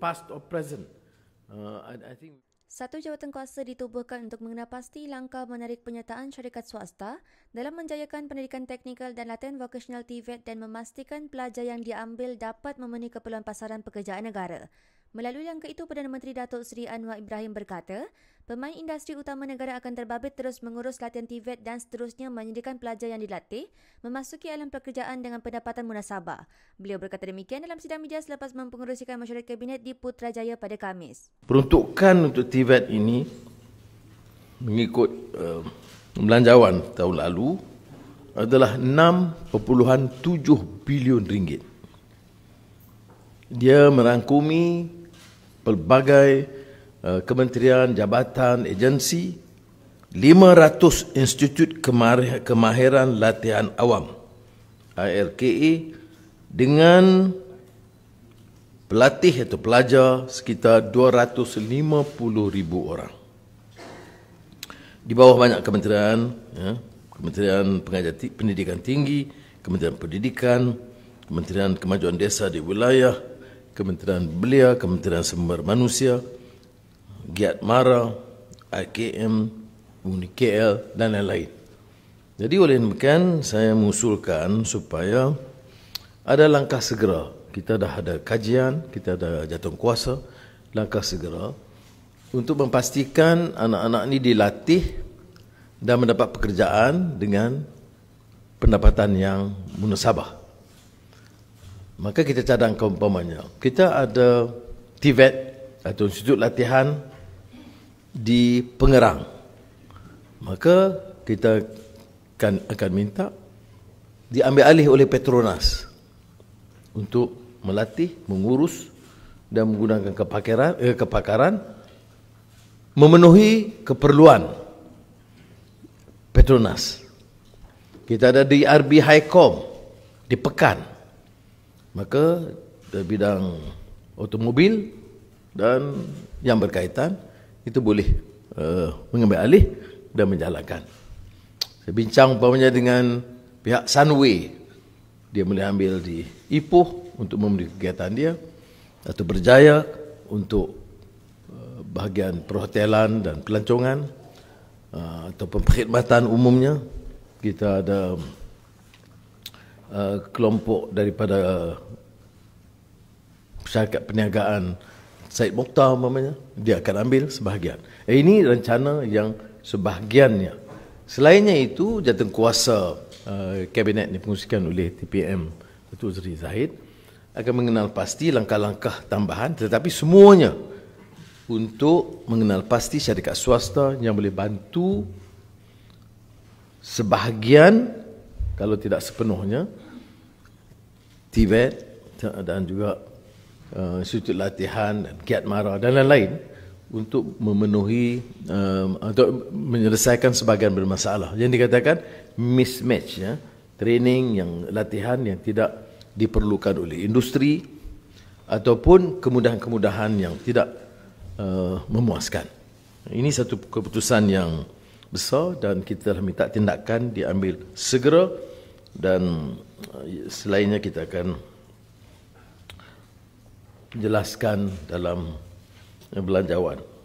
past or present. Uh, I, I think. Satu jawatan kuasa ditubuhkan untuk mengenapasti langkah menarik penyertaan syarikat swasta dalam menjayakan pendidikan teknikal dan latihan vocational TVET dan memastikan pelajar yang diambil dapat memenuhi keperluan pasaran pekerjaan negara. Melalui langkah itu, Perdana Menteri Datuk Seri Anwar Ibrahim berkata, pemain industri utama negara akan terbabit terus mengurus latihan TVET dan seterusnya menyediakan pelajar yang dilatih memasuki alam pekerjaan dengan pendapatan munasabah. Beliau berkata demikian dalam sidang media selepas mempengerusikan masyarakat kabinet di Putrajaya pada Kamis. Peruntukan untuk TVET ini mengikut uh, eh, belanjawan tahun lalu adalah 6.7 bilion ringgit. Dia merangkumi pelbagai uh, kementerian, jabatan, agensi, 500 institut kemahiran latihan awam ARKE dengan pelatih atau pelajar sekitar 250 ribu orang. Di bawah banyak kementerian, ya, Kementerian Pengajar Pendidikan Tinggi, Kementerian Pendidikan, Kementerian Kemajuan Desa di wilayah, Kementerian Belia, Kementerian Sumber Manusia, Giat Mara, IKM, UNIKL dan lain-lain. Jadi oleh demikian saya mengusulkan supaya ada langkah segera. Kita dah ada kajian, kita ada jatuh kuasa, langkah segera untuk memastikan anak-anak ini dilatih dan mendapat pekerjaan dengan pendapatan yang munasabah. Maka kita cadangkan keumpamanya. Kita ada TVET atau institut latihan di Pengerang. Maka kita akan, akan minta diambil alih oleh Petronas untuk melatih, mengurus dan menggunakan kepakaran, eh, kepakaran memenuhi keperluan Petronas. Kita ada di RB Highcom di Pekan maka dari bidang automobil dan yang berkaitan itu boleh uh, mengambil alih dan menjalankan. Saya bincang umpamanya dengan pihak Sunway. Dia boleh ambil di Ipoh untuk memenuhi kegiatan dia atau berjaya untuk eh, bahagian perhotelan dan pelancongan uh, eh, atau perkhidmatan umumnya. Kita ada Uh, kelompok daripada uh, syarikat perniagaan Said Mokhtar namanya dia akan ambil sebahagian. Eh, ini rencana yang sebahagiannya. Selainnya itu jatuh kuasa uh, kabinet dipengusikan oleh TPM Datuk Zuri Zahid akan mengenal pasti langkah-langkah tambahan tetapi semuanya untuk mengenal pasti syarikat swasta yang boleh bantu sebahagian kalau tidak sepenuhnya Tibet dan juga uh, eh, sujud latihan dan kiat mara dan lain-lain untuk memenuhi uh, atau menyelesaikan sebahagian bermasalah yang dikatakan mismatch ya training yang latihan yang tidak diperlukan oleh industri ataupun kemudahan-kemudahan yang tidak uh, memuaskan ini satu keputusan yang besar dan kita telah minta tindakan diambil segera dan eh, selainnya kita akan jelaskan dalam eh, belanjawan.